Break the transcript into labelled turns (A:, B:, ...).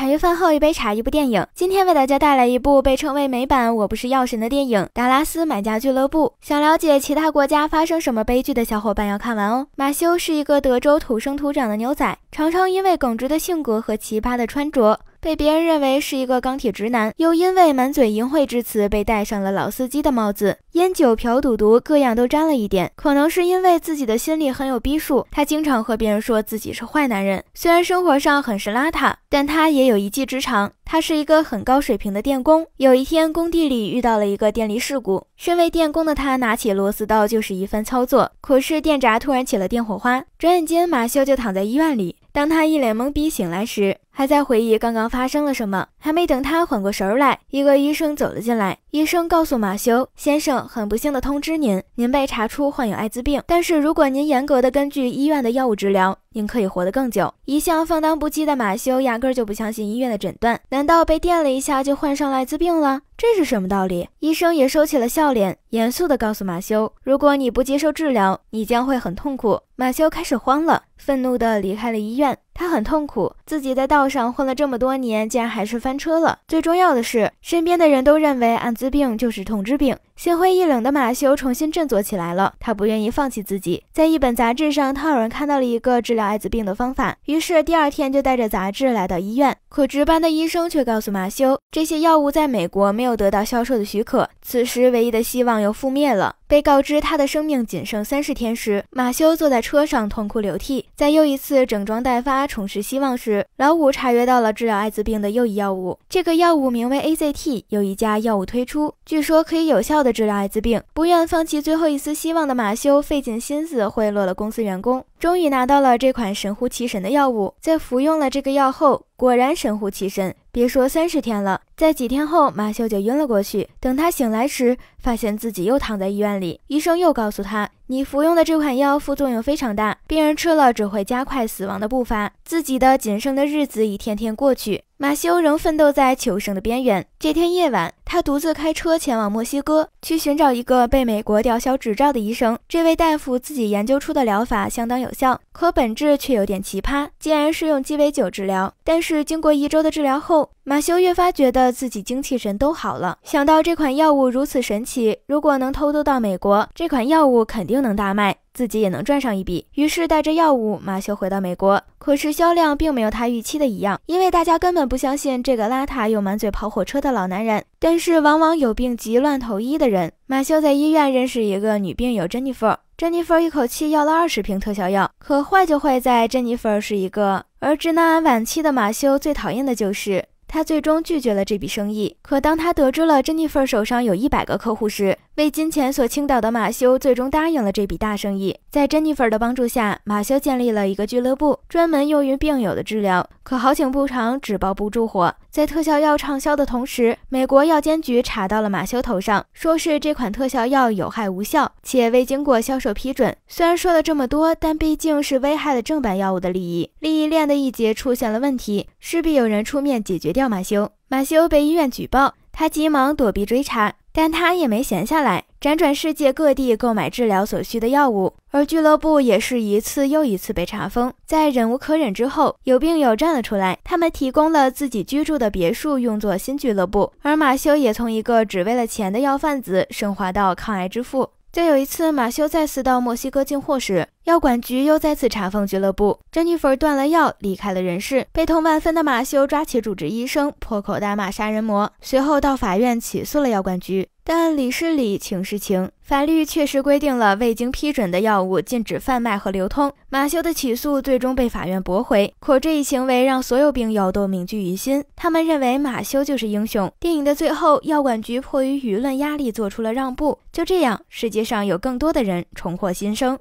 A: 茶余饭后一杯茶，一部电影。今天为大家带来一部被称为美版《我不是药神》的电影《达拉斯买家俱乐部》。想了解其他国家发生什么悲剧的小伙伴要看完哦。马修是一个德州土生土长的牛仔，常常因为耿直的性格和奇葩的穿着。被别人认为是一个钢铁直男，又因为满嘴淫秽之词被戴上了老司机的帽子，烟酒嫖赌毒各样都沾了一点。可能是因为自己的心里很有逼数，他经常和别人说自己是坏男人。虽然生活上很是邋遢，但他也有一技之长。他是一个很高水平的电工。有一天工地里遇到了一个电力事故，身为电工的他拿起螺丝刀就是一番操作，可是电闸突然起了电火花，转眼间马修就躺在医院里。当他一脸懵逼醒来时。还在回忆刚刚发生了什么，还没等他缓过神来，一个医生走了进来。医生告诉马修先生：“很不幸的通知您，您被查出患有艾滋病。但是如果您严格的根据医院的药物治疗。”您可以活得更久。一向放荡不羁的马修压根儿就不相信医院的诊断。难道被电了一下就患上艾滋病了？这是什么道理？医生也收起了笑脸，严肃地告诉马修：“如果你不接受治疗，你将会很痛苦。”马修开始慌了，愤怒地离开了医院。他很痛苦，自己在道上混了这么多年，竟然还是翻车了。最重要的是，身边的人都认为艾滋病就是痛之病。心灰意冷的马修重新振作起来了。他不愿意放弃自己。在一本杂志上，他偶然看到了一个治疗。治疗艾滋病的方法，于是第二天就带着杂志来到医院。可值班的医生却告诉马修，这些药物在美国没有得到销售的许可。此时唯一的希望又覆灭了。被告知他的生命仅剩三十天时，马修坐在车上痛哭流涕。在又一次整装待发重拾希望时，老五查阅到了治疗艾滋病的又一药物。这个药物名为 AZT，有一家药物推出，据说可以有效的治疗艾滋病。不愿放弃最后一丝希望的马修，费尽心思贿赂了公司员工。终于拿到了这款神乎其神的药物，在服用了这个药后，果然神乎其神。别说三十天了，在几天后，马修就晕了过去。等他醒来时，发现自己又躺在医院里。医生又告诉他：“你服用的这款药副作用非常大，病人吃了只会加快死亡的步伐。”自己的仅剩的日子一天天过去，马修仍奋斗在求生的边缘。这天夜晚。他独自开车前往墨西哥，去寻找一个被美国吊销执照的医生。这位大夫自己研究出的疗法相当有效，可本质却有点奇葩，竟然是用鸡尾酒治疗。但是经过一周的治疗后，马修越发觉得自己精气神都好了。想到这款药物如此神奇，如果能偷渡到美国，这款药物肯定能大卖。自己也能赚上一笔，于是带着药物，马修回到美国。可是销量并没有他预期的一样，因为大家根本不相信这个邋遢又满嘴跑火车的老男人。但是往往有病急乱投医的人，马修在医院认识一个女病友珍妮弗。珍妮弗一口气要了二十瓶特效药，可坏就坏在珍妮弗是一个。而直男癌晚期的马修最讨厌的就是他，最终拒绝了这笔生意。可当他得知了珍妮弗手上有一百个客户时，为金钱所倾倒的马修最终答应了这笔大生意。在珍妮弗的帮助下，马修建立了一个俱乐部，专门用于病友的治疗。可好景不长，纸包不住火。在特效药畅销的同时，美国药监局查到了马修头上，说是这款特效药有害无效，且未经过销售批准。虽然说了这么多，但毕竟是危害了正版药物的利益，利益链的一节出现了问题，势必有人出面解决掉马修。马修被医院举报，他急忙躲避追查。但他也没闲下来，辗转世界各地购买治疗所需的药物，而俱乐部也是一次又一次被查封。在忍无可忍之后，有病友站了出来，他们提供了自己居住的别墅用作新俱乐部，而马修也从一个只为了钱的药贩子升华到抗癌之父。就有一次马修再次到墨西哥进货时，药管局又再次查封俱乐部，珍妮粉断了药，离开了人世。悲痛万分的马修抓起主治医生，破口大骂杀人魔，随后到法院起诉了药管局。但理是理，情是情，法律确实规定了未经批准的药物禁止贩卖和流通。马修的起诉最终被法院驳回。可这一行为让所有病友都铭记于心，他们认为马修就是英雄。电影的最后，药管局迫于舆论压力做出了让步。就这样，世界上有更多的人重获新生。